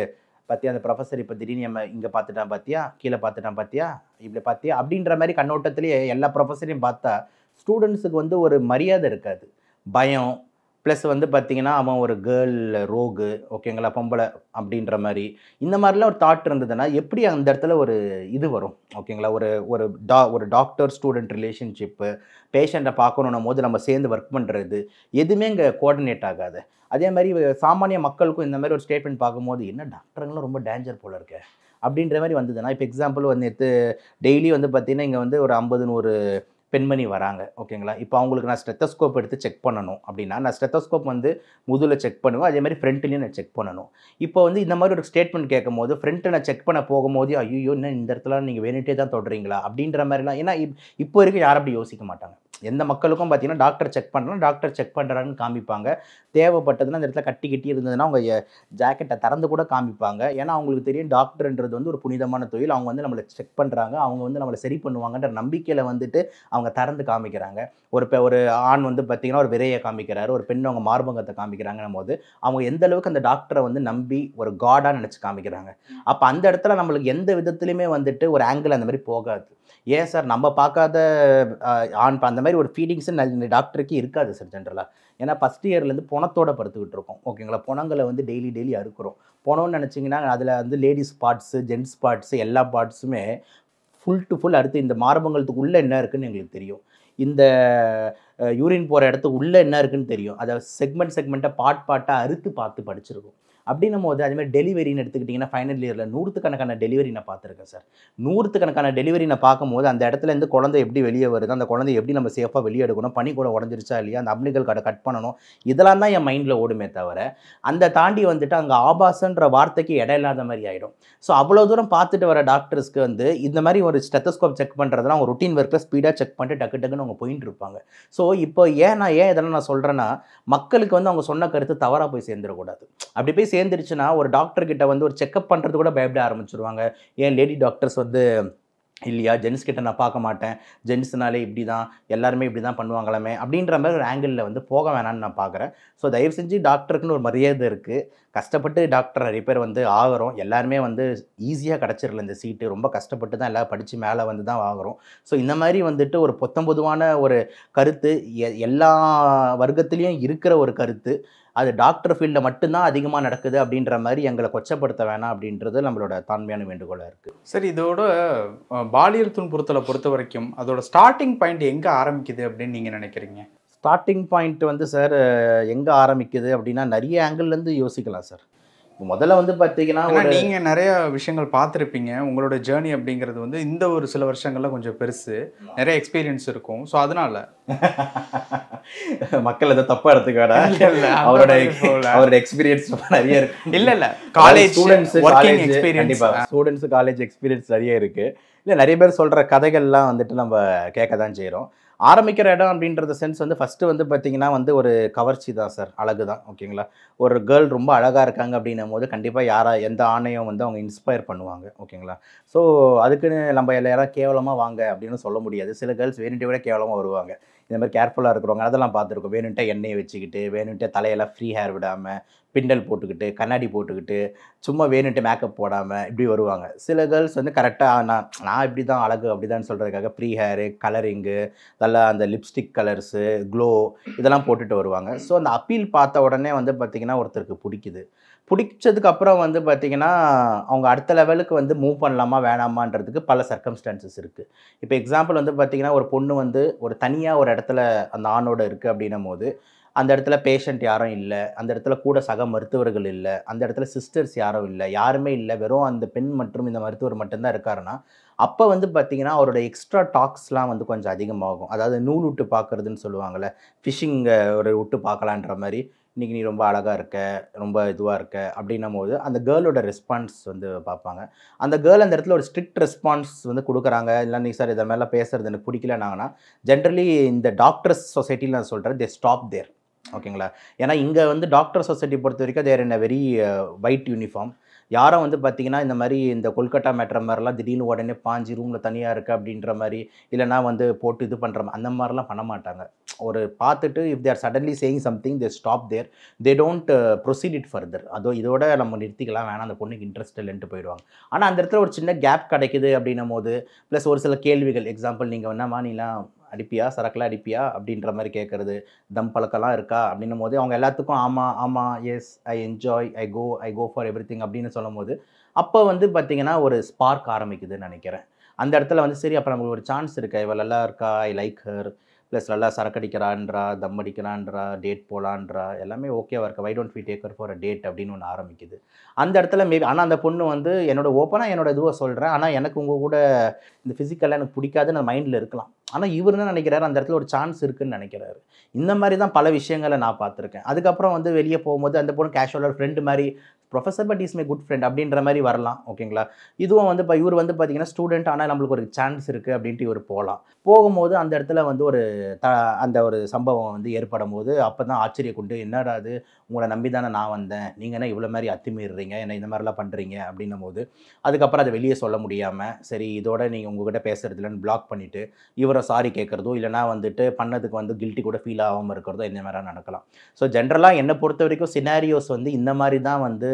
பார்த்தியா அந்த ப்ரொஃபஸர் இப்போ திடீர்னு நம்ம இங்கே பார்த்துட்டான் பார்த்தியா கீழே பார்த்துட்டான் பார்த்தியா இப்படி பார்த்தியா அப்படின்ற மாதிரி கண்ணோட்டத்திலேயே எல்லா ப்ரொஃபஸரையும் பார்த்தா ஸ்டூடெண்ட்ஸுக்கு வந்து ஒரு மரியாதை இருக்காது பயம் ப்ளஸ் வந்து பார்த்திங்கன்னா அவன் ஒரு கேர்ள் ரோகு ஓகேங்களா பொம்பளை அப்படின்ற மாதிரி இந்த மாதிரிலாம் ஒரு தாட் இருந்ததுன்னா எப்படி அந்த இடத்துல ஒரு இது வரும் ஓகேங்களா ஒரு ஒரு டா ஒரு டாக்டர் ஸ்டூடெண்ட் ரிலேஷன்ஷிப்பு பேஷண்ட்டை பார்க்கணுன்னும் போது நம்ம சேர்ந்து ஒர்க் பண்ணுறது எதுவுமே இங்கே கோஆர்டினேட் ஆகாது அதே மாதிரி சாமானிய மக்களுக்கும் இந்த மாதிரி ஒரு ஸ்டேட்மெண்ட் பார்க்கும்போது என்ன டாக்டருங்களும் ரொம்ப டேஞ்சர் போல இருக்கு அப்படின்ற மாதிரி வந்ததுன்னா இப்போ எக்ஸாம்பிள் வந்து டெய்லி வந்து பார்த்திங்கன்னா இங்கே வந்து ஒரு ஐம்பது நூறு பெண்மணி வராங்க ஓகேங்களா இப்போ அவங்களுக்கு நான் ஸ்டெத்தஸ்கோப் எடுத்து செக் பண்ணணும் அப்படின்னா நான் ஸ்டெத்தஸ்கோப் வந்து முதுகில் செக் பண்ணுவேன் அதே மாதிரி ஃப்ரண்ட்லேயும் நான் செக் பண்ணணும் இப்போ வந்து இந்த மாதிரி ஒரு ஸ்டேட்மெண்ட் கேட்கும் போது ஃப்ரண்ட்டை நான் செக் பண்ண போகும்போது ஐயோ என்ன இந்த இடத்துல நீங்கள் வேணுகிட்டே தான் தொடுறீங்களா அப்படின்ற மாதிரிலாம் ஏன்னா இப்போ வரைக்கும் யாரும் அப்படி யோசிக்க மாட்டாங்க எந்த மக்களுக்கும் பார்த்தீங்கன்னா டாக்டர் செக் பண்ணலாம் டாக்டர் செக் பண்ணுறான்னு காமிப்பாங்க தேவைப்பட்டதுன்னா அந்த இடத்துல கட்டி கட்டி இருந்ததுன்னா அவங்க ஜாக்கெட்டை திறந்து கூட காமிப்பாங்க ஏன்னா அவங்களுக்கு தெரியும் டாக்டர்ன்றது வந்து ஒரு புனிதமான தொழில் அவங்க வந்து நம்மளை செக் பண்ணுறாங்க அவங்க வந்து நம்மளை சரி பண்ணுவாங்கன்ற நம்பிக்கையில் வந்துட்டு அவங்க திறந்து காமிக்கிறாங்க ஒரு இப்போ ஒரு ஆண் வந்து பார்த்திங்கன்னா ஒரு விரையை காமிக்கிறாரு ஒரு பெண் அவங்க மார்பங்கத்தை காமிக்கிறாங்கன்னும் போது அவங்க எந்த அளவுக்கு அந்த டாக்டரை வந்து நம்பி ஒரு காடாக நினச்சி காமிக்கிறாங்க அப்போ அந்த இடத்துல நம்மளுக்கு எந்த விதத்துலையுமே வந்துட்டு ஒரு ஆங்கிள் அந்த மாதிரி போகாது ஏன் சார் நம்ம பார்க்காத ஆண் அந்த மாதிரி ஒரு ஃபீலிங்ஸ் நல்ல டாக்டருக்கு இருக்காது சார் ஜென்ரலாக ஏன்னா ஃபஸ்ட் இயர்லேருந்து பணத்தோட படுத்துக்கிட்டு இருக்கோம் ஓகேங்களா பணங்களை வந்து டெய்லி டெய்லி அறுக்கிறோம் பணம்னு நினச்சிங்கன்னா அதில் வந்து லேடிஸ் பார்ட்ஸு ஜென்ட்ஸ் பார்ட்ஸு எல்லா பார்ட்ஸுமே ஃபுல் டு ஃபுல் அடுத்து இந்த மார்பங்கலத்துக்கு உள்ளே என்ன இருக்குதுன்னு எங்களுக்கு தெரியும் இந்த யூரின் போகிற இடத்துக்கு உள்ளே என்ன இருக்குதுன்னு தெரியும் அதை செக்மெண்ட் செக்மெண்ட்டாக பாட் பாட்டாக அறுத்து பார்த்து படிச்சிருக்கோம் அப்படின்னும் போது அதுமாதிரி டெலிவரின்னு எடுத்துக்கிட்டிங்கன்னா ஃபைனல் இயரில் நூறுத்துக்கணக்கான டெலிவரி நான் பார்த்துருக்கேன் சார் நூறுத்துக்கணக்கான டெலிவரி நான் பார்க்கும்போது அந்த இடத்துல இருந்து குழந்தை எப்படி வெளியே வருது அந்த குழந்தை எப்படி நம்ம சேஃபாக வெளியே எடுக்கணும் பனி கூட உடஞ்சிருச்சா இல்லையா அந்த அப்ளிகல் கடை கட் பண்ணணும் இதெல்லாம் தான் என் மைண்டில் ஓடுமே தவிர அந்த தாண்டி வந்துட்டு அங்கே ஆபாசன்ற வார்த்தைக்கு இடம் இல்லாத மாதிரி ஆகிடும் ஸோ அவ்வளோ தூரம் பார்த்துட்டு வர டாக்டர்ஸ்க்கு வந்து இந்த மாதிரி ஒரு ஸ்டெத்தஸ்கோப் செக் பண்ணுறதுலாம் அவங்க ருட்டீன் ஒர்க்கில் ஸ்பீடாக செக் பண்ணிட்டு டக்கு டக்குன்னு அவங்க போயிட்டு இருப்பாங்க ஸோ இப்போ ஏன் நான் ஏன் இதெல்லாம் நான் சொல்கிறேன்னா மக்களுக்கு வந்து அவங்க சொன்ன கருத்து தவறாக போய் சேர்ந்துடக்கூடாது அப்படி போய் சேர்ந்துருச்சுன்னா ஒரு டாக்டர்கிட்ட வந்து ஒரு செக்அப் பண்ணுறது கூட பயப்பட ஆரம்பிச்சிருவாங்க ஏன் லேடி டாக்டர்ஸ் வந்து இல்லையா ஜென்ஸ் கிட்ட நான் பார்க்க மாட்டேன் ஜென்ஸ்னாலே இப்படி தான் எல்லாருமே இப்படி தான் பண்ணுவாங்களாமே அப்படின்ற மாதிரி ஒரு ஆங்கிளில் வந்து போக வேணான்னு நான் பார்க்குறேன் ஸோ தயவு செஞ்சு டாக்டருக்குன்னு ஒரு மரியாதை இருக்குது கஷ்டப்பட்டு டாக்டர் நிறைய பேர் வந்து ஆகிறோம் எல்லாருமே வந்து ஈஸியாக கிடச்சிடல இந்த சீட்டு ரொம்ப கஷ்டப்பட்டு தான் எல்லாம் படித்து மேலே வந்து தான் வாங்குகிறோம் ஸோ இந்த மாதிரி வந்துட்டு ஒரு பொத்தம்பொதுவான ஒரு கருத்து எல்லா வர்க்கத்துலேயும் இருக்கிற ஒரு கருத்து அது டாக்டர் ஃபீல்டில் மட்டும்தான் அதிகமாக நடக்குது அப்படின்ற மாதிரி எங்களை கொச்சப்படுத்த வேணாம் அப்படின்றது நம்மளோட தாண்மையான வேண்டுகோளாக இருக்குது சரி இதோட பாலியல் துன்புறுத்தலை பொறுத்த வரைக்கும் அதோட ஸ்டார்டிங் பாயிண்ட் எங்கே ஆரம்பிக்குது அப்படின்னு நீங்கள் நினைக்கிறீங்க ஸ்டார்டிங் பாயிண்ட் வந்து சார் எங்கே ஆரம்பிக்குது அப்படின்னா நிறைய ஆங்கிள்லேருந்து யோசிக்கலாம் சார் முதல்ல வந்து பார்த்தீங்கன்னா நீங்கள் நிறைய விஷயங்கள் பார்த்துருப்பீங்க உங்களோட ஜேர்னி அப்படிங்கிறது வந்து இந்த ஒரு சில வருஷங்கள்ல கொஞ்சம் பெருசு நிறைய எக்ஸ்பீரியன்ஸ் இருக்கும் ஸோ அதனால மக்கள் எதை தப்பாக எடுத்துக்காடா அவரோட அவரோட எக்ஸ்பீரியன்ஸ் நிறைய இருக்கு இல்லை இல்லை college students college experience students college experience நிறைய இருக்கு இல்லை நிறைய பேர் சொல்கிற கதைகள்லாம் வந்துட்டு நம்ம கேட்க தான் செய்கிறோம் ஆரம்பிக்கிற இடம் அப்படின்றத சென்ஸ் வந்து ஃபஸ்ட்டு வந்து பார்த்திங்கன்னா வந்து ஒரு கவர்ச்சி தான் சார் அழகு தான் ஓகேங்களா ஒரு கேர்ள் ரொம்ப அழகாக இருக்காங்க அப்படின்னும் போது கண்டிப்பாக யாராக எந்த ஆணையும் வந்து அவங்க இன்ஸ்பயர் பண்ணுவாங்க ஓகேங்களா ஸோ அதுக்குன்னு நம்ம யாராவது கேவலமாக வாங்க அப்படின்னு சொல்ல முடியாது சில கேர்ள்ஸ் வேணுட்டே விட கேவலமாக வருவாங்க இந்த மாதிரி கேர்ஃபுல்லாக இருக்கிறவங்க அதெல்லாம் பார்த்துருக்கோம் வேணுன்ட்டே எண்ணெயை வச்சுக்கிட்டு வேணுன்ட்டே தலையெல்லாம் ஃப்ரீ ஹேர் விடாமல் பிண்டல் போட்டுக்கிட்டு கண்ணாடி போட்டுக்கிட்டு சும்மா வேணுன்ட்டு மேக்கப் போடாமல் இப்படி வருவாங்க சில கேர்ள்ஸ் வந்து கரெக்டாக நான் நான் இப்படி தான் அழகு அப்படி தான் சொல்கிறதுக்காக ஃப்ரீ ஹேரு கலரிங்கு கலர் அந்த லிப்ஸ்டிக் கலர்ஸு க்ளோ இதெல்லாம் போட்டுட்டு வருவாங்க ஸோ அந்த அப்பீல் பார்த்த உடனே வந்து பார்த்திங்கன்னா ஒருத்தருக்கு பிடிக்குது பிடிச்சதுக்கு அப்புறம் வந்து பார்த்திங்கன்னா அவங்க அடுத்த லெவலுக்கு வந்து மூவ் பண்ணலாமா வேணாமான்றதுக்கு பல சர்க்கம்ஸ்டான்சஸ் இருக்குது இப்போ எக்ஸாம்பிள் வந்து பார்த்திங்கன்னா ஒரு பொண்ணு வந்து ஒரு தனியாக ஒரு இடத்துல அந்த ஆணோட இருக்குது அப்படின்னும் போது அந்த இடத்துல பேஷண்ட் யாரும் இல்லை அந்த இடத்துல கூட சக மருத்துவர்கள் இல்லை அந்த இடத்துல சிஸ்டர்ஸ் யாரும் இல்லை யாருமே இல்லை வெறும் அந்த பெண் மற்றும் இந்த மருத்துவர் மட்டும்தான் இருக்காருன்னா அப்போ வந்து பார்த்திங்கன்னா அவரோட எக்ஸ்ட்ரா டாக்ஸ்லாம் வந்து கொஞ்சம் அதிகமாகும் அதாவது நூல் விட்டு பார்க்குறதுன்னு சொல்லுவாங்கள்ல ஃபிஷிங்கை ஒரு விட்டு பார்க்கலான்ற மாதிரி இன்றைக்கி நீ ரொம்ப அழகாக இருக்க ரொம்ப இதுவாக இருக்க அப்படின்னும் போது அந்த கேர்ளோட ரெஸ்பான்ஸ் வந்து பார்ப்பாங்க அந்த கேர்ள் அந்த இடத்துல ஒரு ஸ்ட்ரிக்ட் ரெஸ்பான்ஸ் வந்து கொடுக்குறாங்க இல்லை நீ சார் இதை மாதிரிலாம் பேசுகிறது எனக்கு பிடிக்கலனாங்கன்னா ஜென்ரலி இந்த டாக்டர்ஸ் சொசைட்டியில் நான் சொல்கிறேன் தே ஸ்டாப் தேர் ஓகேங்களா ஏன்னா இங்கே வந்து டாக்டர் சொசைட்டி பொறுத்த வரைக்கும் தேர் என்ன வெரி ஒயிட் யூனிஃபார்ம் யாரும் வந்து பார்த்திங்கன்னா இந்த மாதிரி இந்த கொல்கட்டா மேட்ர மாதிரிலாம் திடீர்னு உடனே பாஞ்சு ரூமில் தனியாக இருக்குது அப்படின்ற மாதிரி இல்லைனா வந்து போட்டு இது பண்ணுற அந்த மாதிரிலாம் பண்ண மாட்டாங்க ஒரு பார்த்துட்டு if there suddenly saying something they stop there they don't proceed it further அதோ இதோட நம்ம நிறுத்திக்கலாம் வேணாம் அந்த பொண்ணுக்கு இன்ட்ரெஸ்ட் இல்லைன்ட்டு போயிடுவாங்க ஆனால் அந்த இடத்துல ஒரு சின்ன கேப் கிடைக்குது அப்படின்னும் போது ப்ளஸ் ஒரு சில கேள்விகள் எக்ஸாம்பிள் நீங்கள் வேணாமா நீலாம் அடிப்பியா சரக்குலாம் அடிப்பியா அப்படின்ற மாதிரி கேட்குறது தம் பழக்கெல்லாம் இருக்கா அப்படின்னும் போது அவங்க எல்லாத்துக்கும் ஆமாம் ஆமாம் yes I enjoy I go I go for everything அப்படின்னு சொல்லும் போது அப்போ வந்து பார்த்திங்கன்னா ஒரு ஸ்பார்க் ஆரம்பிக்குதுன்னு நினைக்கிறேன் அந்த இடத்துல வந்து சரி அப்போ நம்மளுக்கு ஒரு சான்ஸ் இருக்கா இவள் நல்லா இருக்கா ஐ லைக் ஹர் ப்ளஸ் நல்லா சரக்கடிக்கிறான்றா தம் அடிக்கிறான்றா டேட் போகலான்றா எல்லாமே ஓகேவாக இருக்கா why don't we take her for a date அப்படின்னு ஒன்று ஆரம்பிக்குது அந்த இடத்துல மேபி ஆனால் அந்த பொண்ணு வந்து என்னோட ஓப்பனாக என்னோடய இதுவாக சொல்கிறேன் ஆனால் எனக்கு உங்கள் கூட இந்த ஃபிசிக்கலாக எனக்கு பிடிக்காதுன்னு மைண்டில் இருக்கலாம் ஆனால் இவர் என்ன நினைக்கிறாரு அந்த இடத்துல ஒரு சான்ஸ் இருக்குன்னு நினைக்கிறாரு இந்த மாதிரி தான் பல விஷயங்களை நான் பார்த்துருக்கேன் அதுக்கப்புறம் வந்து வெளியே போகும்போது அந்த பொண்ணு கேஷுவலாக ஃப்ரெண்டு மாதிரி professor but is my good friend அப்படின்ற மாதிரி வரலாம் ஓகேங்களா இதுவும் வந்து இப்போ இவர் வந்து பார்த்தீங்கன்னா ஸ்டூடெண்ட் ஆனால் நம்மளுக்கு ஒரு சான்ஸ் இருக்குது அப்படின்ட்டு இவர் போகலாம் போகும்போது அந்த இடத்துல வந்து ஒரு த அந்த ஒரு சம்பவம் வந்து ஏற்படும் போது அப்போ தான் ஆச்சரிய கொண்டு என்னடா அது உங்களை நம்பி தானே நான் வந்தேன் நீங்கள் என்ன இவ்வளோ மாதிரி அத்துமீறுறீங்க என்ன இந்த மாதிரிலாம் பண்ணுறீங்க அப்படின்னும் போது அதுக்கப்புறம் அதை வெளியே சொல்ல முடியாமல் சரி இதோட நீங்கள் உங்ககிட்ட இல்லைன்னு பிளாக் பண்ணிவிட்டு இவரை சாரி கேட்குறதோ இல்லைனா வந்துட்டு பண்ணதுக்கு வந்து கில்ட்டி கூட ஃபீல் ஆகாமல் இருக்கிறதோ இந்த மாதிரி நடக்கலாம் ஸோ ஜென்ரலாக என்னை பொறுத்த வரைக்கும் சினாரியோஸ் வந்து இந்த மாதிரி தான் வந்து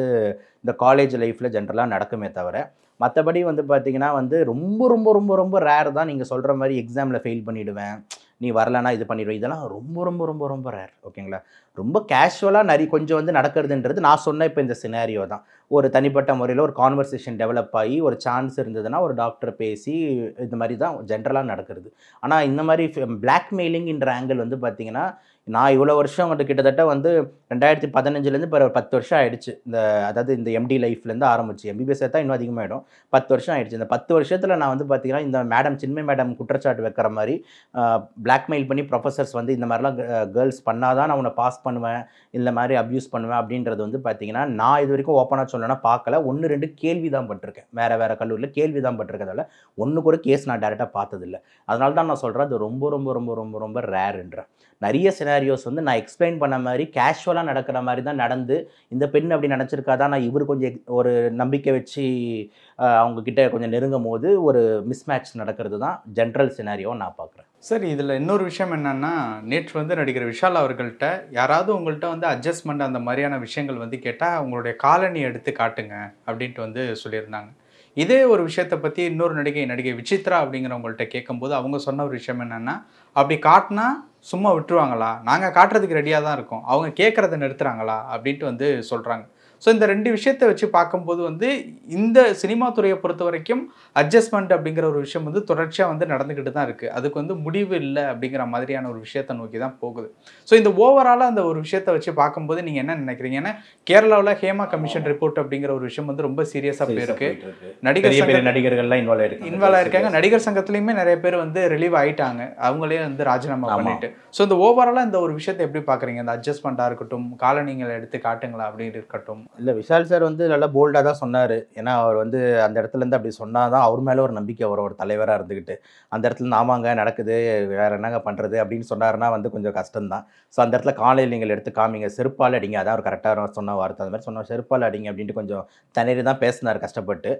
இந்த காலேஜ் லைஃப்பில் ஜென்ரலாக நடக்குமே தவிர மற்றபடி வந்து பார்த்திங்கன்னா வந்து ரொம்ப ரொம்ப ரொம்ப ரொம்ப ரேர் தான் நீங்கள் சொல்கிற மாதிரி எக்ஸாமில் ஃபெயில் பண்ணிவிடுவேன் நீ வரலன்னா இது பண்ணிடுவேன் இதெல்லாம் ரொம்ப ரொம்ப ரொம்ப ரொம்ப ரேர் ஓகேங்களா ரொம்ப கேஷுவலாக நிறைய கொஞ்சம் வந்து நடக்கிறதுன்றது நான் சொன்ன இப்போ இந்த சினாரியோ தான் ஒரு தனிப்பட்ட முறையில் ஒரு கான்வர்சேஷன் டெவலப் ஆகி ஒரு சான்ஸ் இருந்ததுன்னா ஒரு டாக்டர் பேசி இந்த மாதிரி தான் ஜென்ரலாக நடக்கிறது ஆனால் இந்த மாதிரி பிளாக்மெயிலிங்கிற ஆங்கிள் வந்து பார்த்திங்கன்னா நான் இவ்வளோ வருஷம் வந்து கிட்டத்தட்ட வந்து ரெண்டாயிரத்தி பதினஞ்சுலேருந்து இப்போ பத்து வருஷம் ஆயிடுச்சு இந்த அதாவது இந்த எம்டி லைஃப்லேருந்து ஆரம்பிச்சு எம்பிபிஎஸ் தான் இன்னும் அதிகமாகிடும் பத்து வருஷம் ஆயிடுச்சு இந்த பத்து வருஷத்தில் நான் வந்து பார்த்தீங்கன்னா இந்த மேடம் சின்மை மேடம் குற்றச்சாட்டு வைக்கிற மாதிரி பிளாக்மெயில் பண்ணி ப்ரொஃபஸர்ஸ் வந்து இந்த மாதிரிலாம் கேர்ள்ஸ் பண்ணால் தான் நான் உன்னை பாஸ் பண்ணுவேன் இந்த மாதிரி அப்யூஸ் பண்ணுவேன் அப்படின்றது வந்து பார்த்தீங்கன்னா நான் இது வரைக்கும் ஓப்பனாக சொல்லணும்னா பார்க்கல ஒன்று ரெண்டு கேள்வி தான் பட்டிருக்கேன் வேறு வேறு கல்லூரியில் கேள்வி தான் பட்டிருக்கிறதால ஒன்று கூட கேஸ் நான் டேரெக்டாக பார்த்ததில்லை அதனால தான் நான் சொல்கிறேன் அது ரொம்ப ரொம்ப ரொம்ப ரொம்ப ரொம்ப ரேருன்றேன் நிறைய சினாரியோஸ் வந்து நான் எக்ஸ்பிளைன் பண்ண மாதிரி கேஷுவலாக நடக்கிற மாதிரி தான் நடந்து இந்த பெண் அப்படி நினச்சிருக்கா தான் நான் இவர் கொஞ்சம் ஒரு நம்பிக்கை வச்சு அவங்கக்கிட்ட கொஞ்சம் நெருங்கும் போது ஒரு மிஸ்மேட்ச் நடக்கிறது தான் ஜென்ரல் சினாரியோ நான் பார்க்குறேன் சார் இதில் இன்னொரு விஷயம் என்னென்னா நேற்று வந்து நடிகர் விஷால் அவர்கள்ட்ட யாராவது உங்கள்கிட்ட வந்து அட்ஜஸ்ட்மெண்ட் அந்த மாதிரியான விஷயங்கள் வந்து கேட்டால் அவங்களுடைய காலனி எடுத்து காட்டுங்க அப்படின்ட்டு வந்து சொல்லியிருந்தாங்க இதே ஒரு விஷயத்தை பற்றி இன்னொரு நடிகை நடிகை விசித்ரா அப்படிங்கிறவங்கள்ட்ட கேட்கும்போது அவங்க சொன்ன ஒரு விஷயம் என்னென்னா அப்படி காட்டினா சும்மா விட்டுருவாங்களா நாங்கள் காட்டுறதுக்கு ரெடியாக தான் இருக்கோம் அவங்க கேட்குறத நிறுத்துகிறாங்களா அப்படின்ட்டு வந்து சொல்கிறாங்க ஸோ இந்த ரெண்டு விஷயத்தை வச்சு பார்க்கும்போது வந்து இந்த சினிமா துறையை பொறுத்த வரைக்கும் அட்ஜஸ்ட்மெண்ட் அப்படிங்கிற ஒரு விஷயம் வந்து தொடர்ச்சியாக வந்து நடந்துக்கிட்டு தான் இருக்குது அதுக்கு வந்து முடிவு இல்லை அப்படிங்கிற மாதிரியான ஒரு விஷயத்தை நோக்கி தான் போகுது ஸோ இந்த ஓவராலாக அந்த ஒரு விஷயத்தை வச்சு பார்க்கும்போது நீங்கள் என்ன நினைக்கிறீங்க ஏன்னா கேரளாவில் ஹேமா கமிஷன் ரிப்போர்ட் அப்படிங்கிற ஒரு விஷயம் வந்து ரொம்ப சீரியஸாக போயிருக்கு நடிகர் நடிகர்கள்லாம் இன்வால்வ் ஆயிருக்கு இன்வால்வ் ஆயிருக்காங்க நடிகர் சங்கத்துலேயுமே நிறைய பேர் வந்து ரிலீவ் ஆயிட்டாங்க அவங்களே வந்து ராஜினாமா பண்ணிட்டு ஸோ இந்த ஓவராலாக இந்த ஒரு விஷயத்தை எப்படி பார்க்குறீங்க இந்த அட்ஜஸ்ட்மெண்ட்டாக இருக்கட்டும் காலனிங்களை எடுத்து காட்டுங்களா அப்படின்னு இருக்கட்டும் இல்லை விஷால் சார் வந்து நல்லா போல்டாக தான் சொன்னார் ஏன்னா அவர் வந்து அந்த இடத்துலேருந்து அப்படி சொன்னால் தான் அவர் மேலே ஒரு நம்பிக்கை வரும் ஒரு தலைவராக இருந்துக்கிட்டு அந்த இடத்துல நாமாங்க நடக்குது வேறு என்னங்க பண்ணுறது அப்படின்னு சொன்னார்னா வந்து கொஞ்சம் கஷ்டம்தான் ஸோ அந்த இடத்துல காலையில் நீங்கள் எடுத்து காமிங்க செருப்பால் அடிங்க அதான் அவர் கரெக்டாக சொன்ன வார்த்தை அந்த மாதிரி சொன்னார் செருப்பால் அடிங்க அப்படின்ட்டு கொஞ்சம் தண்ணீர் தான் பேசினார் கஷ்டப்பட்டு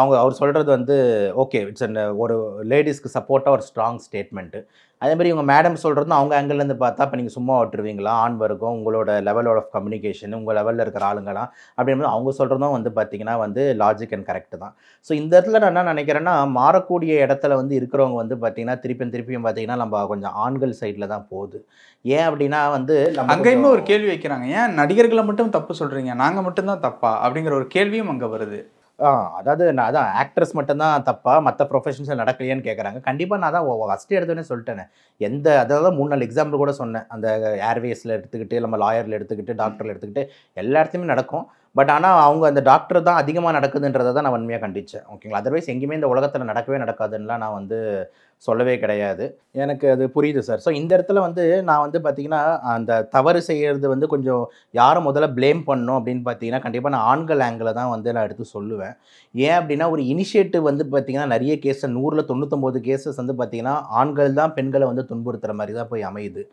அவங்க அவர் சொல்கிறது வந்து ஓகே இட்ஸ் ஒரு லேடிஸ்க்கு சப்போர்ட்டாக ஒரு ஸ்ட்ராங் ஸ்டேட்மெண்ட்டு அதே மாதிரி இவங்க மேடம் சொல்கிறது அவங்க ஆங்கிள்லேருந்து பார்த்தா இப்போ நீங்கள் சும்மா விட்டுருவீங்களா ஆண் வர்க்கம் உங்களோட லெவல் ஆஃப் கம்யூனிகேஷன் உங்கள் லெவலில் இருக்கிற ஆளுங்களாம் அப்படின்னு அவங்க சொல்கிறதும் வந்து பார்த்திங்கன்னா வந்து லாஜிக் அண்ட் கரெக்ட் தான் ஸோ இந்த இடத்துல நான் என்ன நினைக்கிறேன்னா மாறக்கூடிய இடத்துல வந்து இருக்கிறவங்க வந்து பார்த்திங்கன்னா திருப்பியும் திருப்பியும் பார்த்திங்கன்னா நம்ம கொஞ்சம் ஆண்கள் சைடில் தான் போகுது ஏன் அப்படின்னா வந்து அங்கேயுமே ஒரு கேள்வி வைக்கிறாங்க ஏன் நடிகர்களை மட்டும் தப்பு சொல்கிறீங்க நாங்கள் மட்டும்தான் தப்பா அப்படிங்கிற ஒரு கேள்வியும் அங்கே வருது அதாவது நான் அதான் ஆக்ட்ரஸ் மட்டும்தான் தப்பாக மற்ற ப்ரொஃபஷன்ஸில் நடக்கலையான்னு கேட்குறாங்க கண்டிப்பாக நான் தான் ஃபஸ்ட்டு எடுத்தோடனே சொல்லிட்டேனே எந்த அதாவது மூணு நாலு எக்ஸாம்பிள் கூட சொன்னேன் அந்த ஏர்வேஸில் எடுத்துக்கிட்டு நம்ம லாயரில் எடுத்துக்கிட்டு டாக்டரில் எடுத்துக்கிட்டு எல்லா இடத்துலையுமே நடக்கும் பட் ஆனால் அவங்க அந்த டாக்டர் தான் அதிகமாக நடக்குதுன்றதை தான் நான் உண்மையாக கண்டித்தேன் ஓகேங்களா அதர்வைஸ் எங்கேயுமே இந்த உலகத்தில் நடக்கவே நடக்காதுன்னா நான் வந்து சொல்லவே கிடையாது எனக்கு அது புரியுது சார் ஸோ இந்த இடத்துல வந்து நான் வந்து பார்த்திங்கன்னா அந்த தவறு செய்கிறது வந்து கொஞ்சம் யாரை முதல்ல ப்ளேம் பண்ணும் அப்படின்னு பார்த்தீங்கன்னா கண்டிப்பாக நான் ஆண்கள் ஆங்கில தான் வந்து நான் எடுத்து சொல்லுவேன் ஏன் அப்படின்னா ஒரு இனிஷியேட்டிவ் வந்து பார்த்திங்கன்னா நிறைய கேஸை நூறில் தொண்ணூற்றொம்பது கேசஸ் வந்து பார்த்திங்கன்னா ஆண்கள் தான் பெண்களை வந்து துன்புறுத்துகிற மாதிரி தான் போய் அமையுது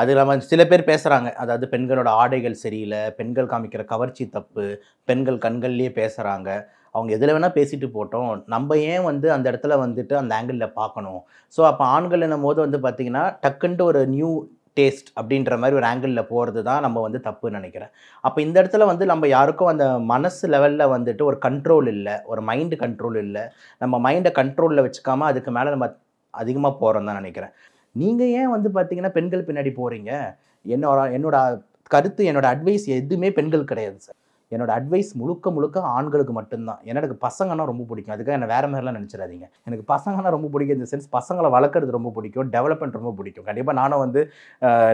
அது இல்லாமல் சில பேர் பேசுகிறாங்க அதாவது பெண்களோட ஆடைகள் சரியில்லை பெண்கள் காமிக்கிற கவர்ச்சி தப்பு பெண்கள் கண்கள்லேயே பேசுகிறாங்க அவங்க எதில் வேணால் பேசிட்டு போட்டோம் நம்ம ஏன் வந்து அந்த இடத்துல வந்துட்டு அந்த ஆங்கிளில் பார்க்கணும் ஸோ அப்போ ஆண்கள் என்னும் போது வந்து பார்த்திங்கன்னா டக்குன்ட்டு ஒரு நியூ டேஸ்ட் அப்படின்ற மாதிரி ஒரு ஆங்கிளில் போகிறது தான் நம்ம வந்து தப்புன்னு நினைக்கிறேன் அப்போ இந்த இடத்துல வந்து நம்ம யாருக்கும் அந்த மனசு லெவலில் வந்துட்டு ஒரு கண்ட்ரோல் இல்லை ஒரு மைண்டு கண்ட்ரோல் இல்லை நம்ம மைண்டை கண்ட்ரோலில் வச்சுக்காமல் அதுக்கு மேலே நம்ம அதிகமாக போகிறோம் தான் நினைக்கிறேன் நீங்கள் ஏன் வந்து பார்த்தீங்கன்னா பெண்கள் பின்னாடி போகிறீங்க என்னோட என்னோட கருத்து என்னோட அட்வைஸ் எதுவுமே பெண்கள் கிடையாது சார் என்னோட அட்வைஸ் முழுக்க முழுக்க ஆண்களுக்கு மட்டும்தான் ஏன்னா எனக்கு பசங்கன்னா ரொம்ப பிடிக்கும் அதுக்காக என்ன வேறு மாதிரிலாம் நினச்சிடாதீங்க எனக்கு பசங்கன்னா ரொம்ப பிடிக்கும் இந்த சென்ஸ் பசங்களை வளர்க்குறது ரொம்ப பிடிக்கும் டெவலப்மெண்ட் ரொம்ப பிடிக்கும் கண்டிப்பாக நானும் வந்து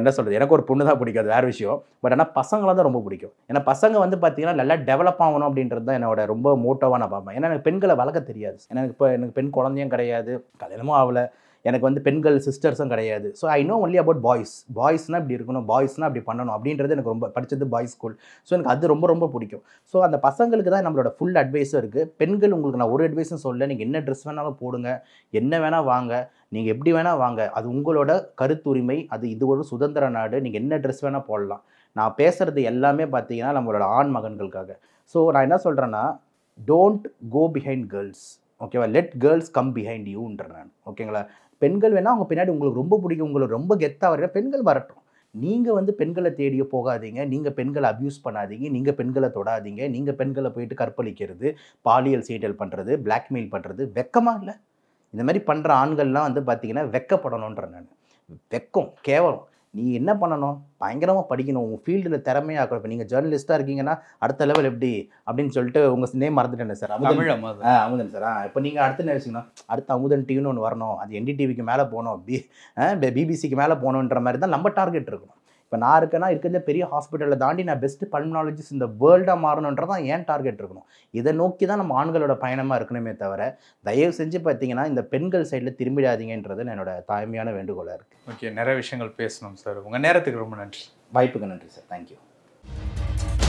என்ன சொல்கிறது எனக்கு ஒரு பொண்ணு தான் பிடிக்காது வேறு விஷயம் பட் ஆனால் பசங்களை தான் ரொம்ப பிடிக்கும் ஏன்னா பசங்க வந்து பார்த்தீங்கன்னா நல்லா டெவலப் ஆகணும் அப்படின்றது தான் என்னோட ரொம்ப மோட்டோவாக நான் பார்ப்பேன் ஏன்னா எனக்கு பெண்களை வளர்க்க தெரியாது ஏன்னா எனக்கு இப்போ எனக்கு பெண் குழந்தையும் கிடையாது கல்யாணமும் ஆகலை எனக்கு வந்து பெண்கள் சிஸ்டர்ஸும் கிடையாது so I know only about boys பாய்ஸ்னால் இப்படி இருக்கணும் பாய்ஸ்னால் அப்படி பண்ணணும் அப்படின்றது எனக்கு ரொம்ப படித்தது பாய்ஸ் ஸ்கூல் ஸோ எனக்கு அது ரொம்ப ரொம்ப பிடிக்கும் ஸோ அந்த பசங்களுக்கு தான் நம்மளோட ஃபுல் அட்வைஸும் இருக்குது பெண்கள் உங்களுக்கு நான் ஒரு அட்வைஸும் சொல்ல நீங்கள் என்ன ட்ரெஸ் வேணாலும் போடுங்க என்ன வேணால் வாங்க நீங்கள் எப்படி வேணால் வாங்க அது உங்களோட கருத்துரிமை அது இது ஒரு சுதந்திர நாடு நீங்கள் என்ன ட்ரெஸ் வேணால் போடலாம் நான் பேசுகிறது எல்லாமே பார்த்தீங்கன்னா நம்மளோட ஆண் மகன்களுக்காக ஸோ நான் என்ன சொல்கிறேன்னா டோன்ட் கோ பிஹைண்ட் கேர்ள்ஸ் ஓகேவா லெட் கேர்ள்ஸ் கம் பிஹைண்ட் யூன்ற நான் ஓகேங்களா பெண்கள் வேணால் அவங்க பின்னாடி உங்களுக்கு ரொம்ப பிடிக்கும் உங்களுக்கு ரொம்ப கெத்தாக வர பெண்கள் வரட்டும் நீங்கள் வந்து பெண்களை தேடியே போகாதீங்க நீங்கள் பெண்களை அப்யூஸ் பண்ணாதீங்க நீங்கள் பெண்களை தொடாதீங்க நீங்கள் பெண்களை போயிட்டு கற்பழிக்கிறது பாலியல் சீட்டல் பண்ணுறது பிளாக்மெயில் பண்ணுறது வெக்கமாக இல்லை இந்த மாதிரி பண்ணுற ஆண்கள்லாம் வந்து பார்த்திங்கன்னா வெக்கப்படணுன்ற நான் வெக்கம் கேவலம் நீ என்ன பண்ணணும் பயங்கரமாக படிக்கணும் உங்கள் ஃபீல்டில் திறமையாக இருக்கணும் இப்போ நீங்கள் ஜேர்னலிஸ்ட்டாக இருக்கீங்கன்னா அடுத்த லெவல் எப்படி அப்படின்னு சொல்லிட்டு உங்கள் நேம் மறந்துட்டேன் சார் அமுதன் அமுதன் சார் ஆ இப்போ நீங்கள் அடுத்து என்ன அடுத்த அமுதன் டிவின்னு ஒன்று வரணும் அது என்டிடிவிக்கு மேலே போகணும் பி பிபிசிக்கு மேலே போகணுன்ற மாதிரி தான் நம்ம டார்கெட் இருக்கும் இப்போ நான் இருக்கேன்னா இருக்கிறதுல பெரிய ஹாஸ்பிட்டலில் தாண்டி நான் பெஸ்ட்டு பல்மனாலஜிஸ்ட் இந்த வேர்ல்டாக மாறணுன்றது தான் ஏன் டார்கெட் இருக்கணும் இதை நோக்கி தான் நம்ம ஆண்களோட பயணமாக இருக்கணுமே தவிர தயவு செஞ்சு பார்த்தீங்கன்னா இந்த பெண்கள் சைடில் திரும்பிடாதீங்கன்றது என்னோட தாய்மையான வேண்டுகோளாக இருக்குது ஓகே நிறைய விஷயங்கள் பேசணும் சார் உங்கள் நேரத்துக்கு ரொம்ப நன்றி வாய்ப்புக்கு நன்றி சார் தேங்க்யூ